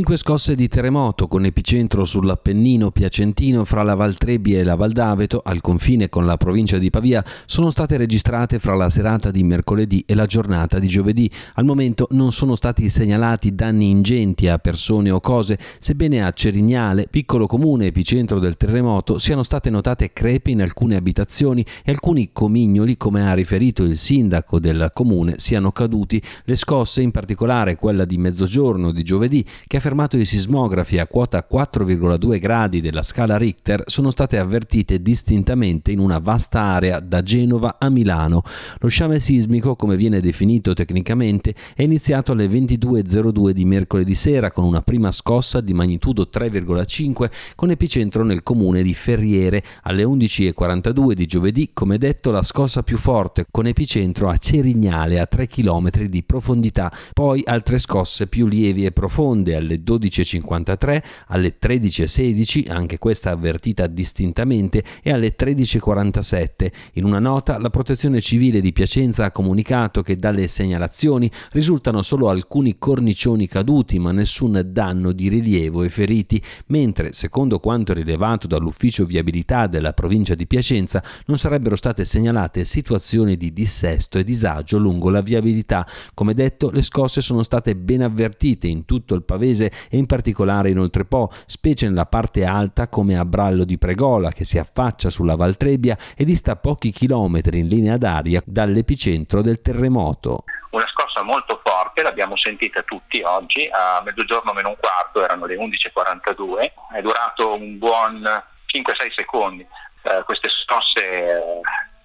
Cinque scosse di terremoto con epicentro sull'Appennino piacentino fra la Val Trebbia e la Valdaveto, al confine con la provincia di Pavia, sono state registrate fra la serata di mercoledì e la giornata di giovedì. Al momento non sono stati segnalati danni ingenti a persone o cose, sebbene a Cerignale, piccolo comune epicentro del terremoto, siano state notate crepe in alcune abitazioni e alcuni comignoli, come ha riferito il sindaco del comune, siano caduti. Le scosse, in particolare quella di mezzogiorno di giovedì, che ha confermato i sismografi a quota 4,2 gradi della scala Richter sono state avvertite distintamente in una vasta area da Genova a Milano. Lo sciame sismico, come viene definito tecnicamente, è iniziato alle 22.02 di mercoledì sera con una prima scossa di magnitudo 3,5 con epicentro nel comune di Ferriere. Alle 11.42 di giovedì, come detto, la scossa più forte con epicentro a Cerignale a 3 km di profondità, poi altre scosse più lievi e profonde alle dalle 12.53 alle 13.16, anche questa avvertita distintamente, e alle 13.47. In una nota la Protezione Civile di Piacenza ha comunicato che dalle segnalazioni risultano solo alcuni cornicioni caduti ma nessun danno di rilievo e feriti, mentre secondo quanto rilevato dall'ufficio viabilità della provincia di Piacenza non sarebbero state segnalate situazioni di dissesto e disagio lungo la viabilità. Come detto, le scosse sono state ben avvertite in tutto il pavese Cremonese e in particolare in Oltrepo, specie nella parte alta come a Brallo di Pregola che si affaccia sulla Valtrebbia e dista pochi chilometri in linea d'aria dall'epicentro del terremoto. Una scossa molto forte, l'abbiamo sentita tutti oggi, a mezzogiorno meno un quarto, erano le 11.42, è durato un buon 5-6 secondi. Eh, queste scosse eh,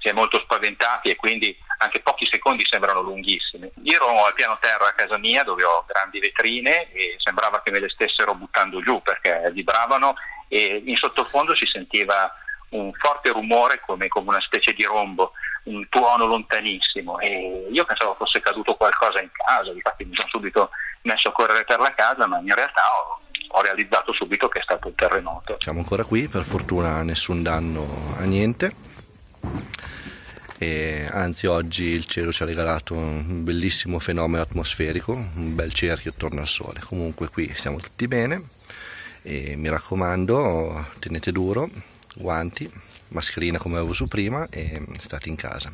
si è molto spaventati e quindi anche pochi secondi sembrano lunghissimi. Io ero al piano terra a casa mia dove ho grandi vetrine e sembrava che me le stessero buttando giù perché vibravano e in sottofondo si sentiva un forte rumore come, come una specie di rombo, un tuono lontanissimo e io pensavo fosse caduto qualcosa in casa, infatti mi sono subito messo a correre per la casa ma in realtà ho ho realizzato subito che è stato un terremoto. Siamo ancora qui, per fortuna nessun danno a niente e anzi oggi il cielo ci ha regalato un bellissimo fenomeno atmosferico, un bel cerchio attorno al sole. Comunque qui stiamo tutti bene e mi raccomando tenete duro, guanti, mascherina come avevo su prima e state in casa.